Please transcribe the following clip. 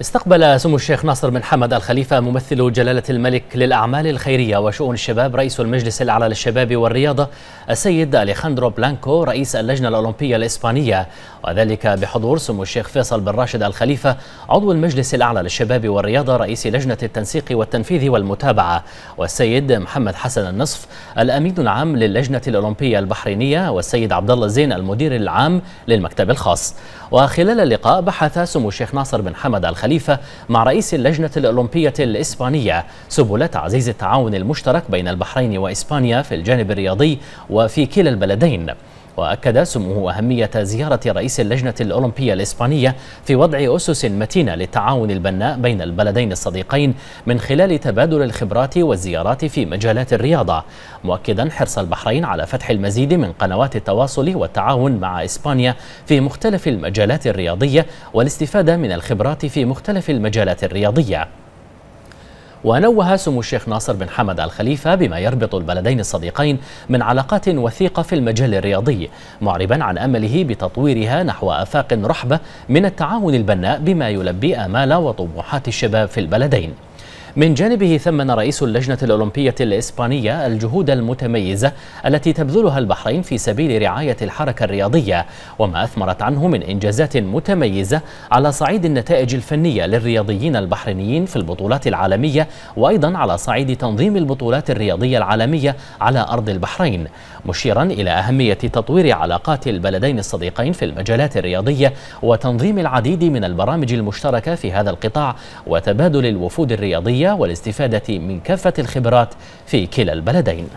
استقبل سمو الشيخ ناصر بن حمد الخليفة ممثل جلالة الملك للأعمال الخيرية وشؤون الشباب رئيس المجلس الأعلى للشباب والرياضة السيد أليخاندرو بلانكو رئيس اللجنة الأولمبية الإسبانية وذلك بحضور سمو الشيخ فيصل بن راشد الخليفة عضو المجلس الأعلى للشباب والرياضة رئيس لجنة التنسيق والتنفيذ والمتابعة والسيد محمد حسن النصف الأمين العام للجنة الأولمبية البحرينية والسيد عبد الله زين المدير العام للمكتب الخاص وخلال اللقاء بحث سمو الشيخ ناصر بن حمد الخليفة خليفة مع رئيس اللجنة الأولمبية الإسبانية سبل تعزيز التعاون المشترك بين البحرين وإسبانيا في الجانب الرياضي وفي كلا البلدين وأكد سموه أهمية زيارة رئيس اللجنة الأولمبية الإسبانية في وضع أسس متينة للتعاون البناء بين البلدين الصديقين من خلال تبادل الخبرات والزيارات في مجالات الرياضة مؤكدا حرص البحرين على فتح المزيد من قنوات التواصل والتعاون مع إسبانيا في مختلف المجالات الرياضية والاستفادة من الخبرات في مختلف المجالات الرياضية ونوه سمو الشيخ ناصر بن حمد الخليفة بما يربط البلدين الصديقين من علاقات وثيقة في المجال الرياضي معربا عن أمله بتطويرها نحو أفاق رحبة من التعاون البناء بما يلبي آمال وطموحات الشباب في البلدين من جانبه ثمن رئيس اللجنة الأولمبية الإسبانية الجهود المتميزة التي تبذلها البحرين في سبيل رعاية الحركة الرياضية وما أثمرت عنه من إنجازات متميزة على صعيد النتائج الفنية للرياضيين البحرينيين في البطولات العالمية وأيضا على صعيد تنظيم البطولات الرياضية العالمية على أرض البحرين مشيرا إلى أهمية تطوير علاقات البلدين الصديقين في المجالات الرياضية وتنظيم العديد من البرامج المشتركة في هذا القطاع وتبادل الوفود الرياضية والاستفادة من كافة الخبرات في كلا البلدين